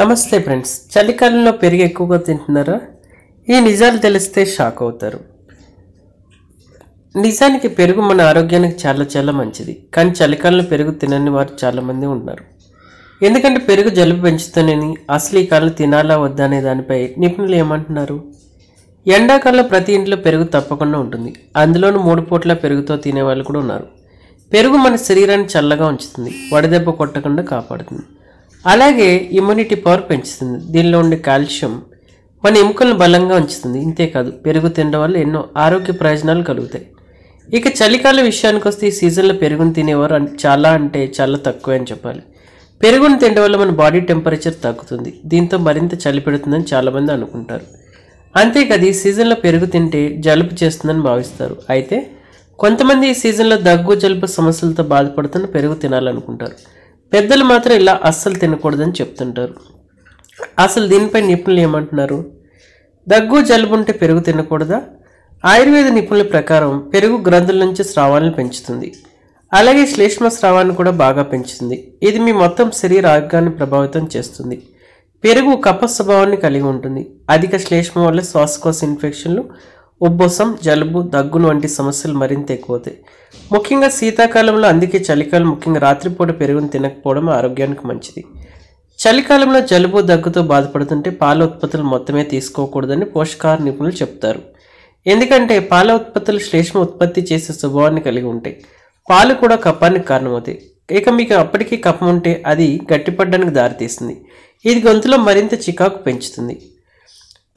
నమస్తే ఫ్రెండ్స్ చలికాలంలో పెరుగు ఎక్కువగా తింటున్నారా ఈ నిజాలు తెలిస్తే షాక్ అవుతారు నిజానికి పెరుగు మన ఆరోగ్యానికి చాలా చాలా మంచిది కానీ చలికాలంలో పెరుగు తినని వారు చాలామంది ఉన్నారు ఎందుకంటే పెరుగు జలుబు పెంచుతానని అసలు ఈ కాలం తినాలా వద్దా అనే దానిపై నిపుణులు ఏమంటున్నారు ఎండాకాలంలో ప్రతి ఇంట్లో పెరుగు తప్పకుండా ఉంటుంది అందులోనూ మూడు పూట్ల పెరుగుతో తినేవాళ్ళు కూడా ఉన్నారు పెరుగు మన శరీరాన్ని చల్లగా ఉంచుతుంది వడదెబ్బ కొట్టకుండా కాపాడుతుంది అలాగే ఇమ్యూనిటీ పవర్ పెంచుతుంది దీనిలో ఉండే కాల్షియం మన ఎముకలను బలంగా ఉంచుతుంది ఇంతేకాదు పెరుగు తినడం వల్ల ఎన్నో ఆరోగ్య ప్రయోజనాలు కలుగుతాయి ఇక చలికాల విషయానికి వస్తే ఈ సీజన్లో పెరుగును తినేవారు చాలా అంటే చాలా తక్కువే అని చెప్పాలి పెరుగును తినడం వల్ల మన బాడీ టెంపరేచర్ తగ్గుతుంది దీంతో మరింత చలి పెడుతుందని చాలామంది అనుకుంటారు అంతేకాదు ఈ సీజన్లో పెరుగు తింటే జలుబు చేస్తుందని భావిస్తారు అయితే కొంతమంది ఈ సీజన్లో దగ్గు జలుబు సమస్యలతో బాధపడుతున్న పెరుగు తినాలనుకుంటారు పెద్దలు మాత్రం ఇలా అస్సలు తినకూడదని చెప్తుంటారు అసలు దీనిపై నిపుణులు ఏమంటున్నారు దగ్గు జలుబు ఉంటే పెరుగు తినకూడదా ఆయుర్వేద నిపుణుల ప్రకారం పెరుగు గ్రంథుల నుంచి స్రావాలను పెంచుతుంది అలాగే శ్లేష్మ స్రావాన్ని కూడా బాగా పెంచుతుంది ఇది మీ మొత్తం శరీర ఆరోగ్యాన్ని ప్రభావితం చేస్తుంది పెరుగు కప స్వభావాన్ని కలిగి ఉంటుంది అధిక శ్లేష్మం వల్ల శ్వాసకోశ ఇన్ఫెక్షన్లు ఉబ్బసం జలుబు దగ్గులు వంటి సమస్యలు మరింత ఎక్కువతాయి ముఖ్యంగా శీతాకాలంలో అందుకే చలికాలం ముఖ్యంగా రాత్రిపూట పెరుగుని తినకపోవడం ఆరోగ్యానికి మంచిది చలికాలంలో జలుబు దగ్గుతో బాధపడుతుంటే పాల ఉత్పత్తులు మొత్తమే తీసుకోకూడదని పోషకాహార నిపుణులు చెప్తారు ఎందుకంటే పాల ఉత్పత్తులు శ్లేష్మ ఉత్పత్తి చేసే స్వభావాన్ని కలిగి ఉంటాయి పాలు కూడా కప్పానికి కారణమవుతాయి ఇక మీకు అప్పటికీ కప్పం ఉంటే అది గట్టిపడడానికి దారితీస్తుంది ఇది గొంతులో మరింత చికాకు పెంచుతుంది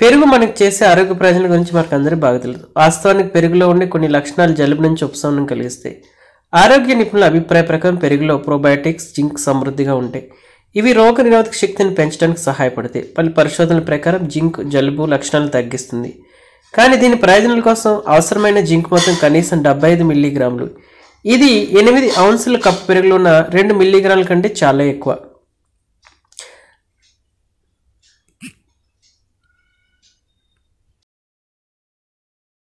పెరుగు మనకు చేసే ఆరోగ్య ప్రయోజనాల గురించి మనకు అందరూ బాగా తెలియదు వాస్తవానికి పెరుగులో ఉండే కొన్ని లక్షణాలు జలుబు నుంచి ఉపశమనం కలిగిస్తాయి ఆరోగ్య నిపుణుల అభిప్రాయ ప్రకారం పెరుగులో ప్రోబయాటిక్స్ జింక్ సమృద్ధిగా ఉంటాయి ఇవి రోగ నిరోధక శక్తిని పెంచడానికి సహాయపడతాయి పలు పరిశోధనల ప్రకారం జింక్ జలుబు లక్షణాలు తగ్గిస్తుంది కానీ దీని ప్రయోజనాల కోసం అవసరమైన జింక్ మొత్తం కనీసం డెబ్బై ఐదు మిల్లీగ్రాములు ఇది ఎనిమిది ఔన్సుల కప్పు పెరుగులో ఉన్న రెండు మిల్లీగ్రాముల కంటే చాలా ఎక్కువ